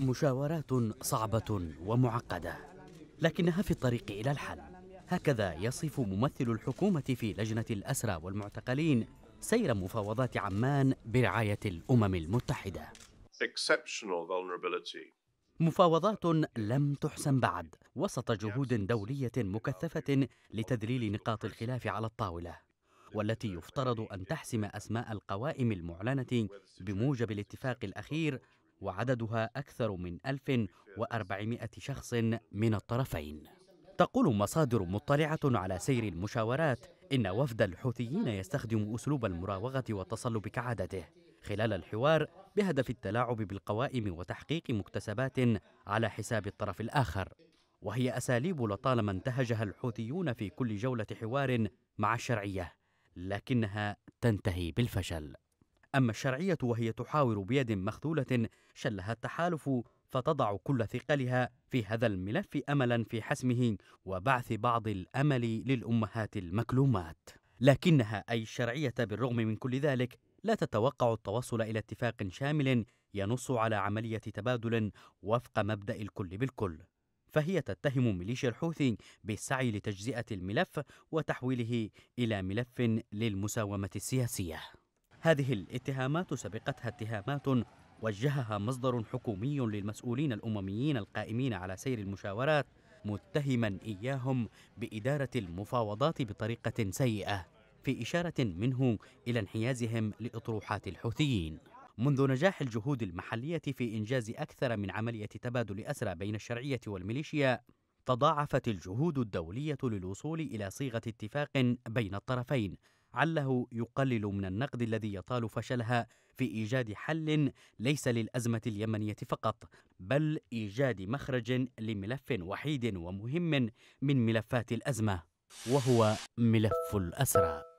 مشاورات صعبه ومعقده لكنها في الطريق الى الحل هكذا يصف ممثل الحكومه في لجنه الاسرى والمعتقلين سير مفاوضات عمان برعايه الامم المتحده مفاوضات لم تحسم بعد وسط جهود دوليه مكثفه لتذليل نقاط الخلاف على الطاوله والتي يفترض ان تحسم اسماء القوائم المعلنه بموجب الاتفاق الاخير وعددها أكثر من 1400 شخص من الطرفين تقول مصادر مطلعة على سير المشاورات إن وفد الحوثيين يستخدم أسلوب المراوغة والتصلب كعادته خلال الحوار بهدف التلاعب بالقوائم وتحقيق مكتسبات على حساب الطرف الآخر وهي أساليب لطالما انتهجها الحوثيون في كل جولة حوار مع الشرعية لكنها تنتهي بالفشل أما الشرعية وهي تحاور بيد مخذولة شلها التحالف فتضع كل ثقلها في هذا الملف أملا في حسمه وبعث بعض الأمل للأمهات المكلومات لكنها أي الشرعية بالرغم من كل ذلك لا تتوقع التوصل إلى اتفاق شامل ينص على عملية تبادل وفق مبدأ الكل بالكل فهي تتهم ميليشيا الحوثي بالسعي لتجزئة الملف وتحويله إلى ملف للمساومة السياسية هذه الاتهامات سبقتها اتهامات وجهها مصدر حكومي للمسؤولين الأمميين القائمين على سير المشاورات متهما إياهم بإدارة المفاوضات بطريقة سيئة في إشارة منه إلى انحيازهم لأطروحات الحوثيين منذ نجاح الجهود المحلية في إنجاز أكثر من عملية تبادل أسرى بين الشرعية والميليشيا تضاعفت الجهود الدولية للوصول إلى صيغة اتفاق بين الطرفين عله يقلل من النقد الذي يطال فشلها في ايجاد حل ليس للازمه اليمنيه فقط بل ايجاد مخرج لملف وحيد ومهم من ملفات الازمه وهو ملف الاسرى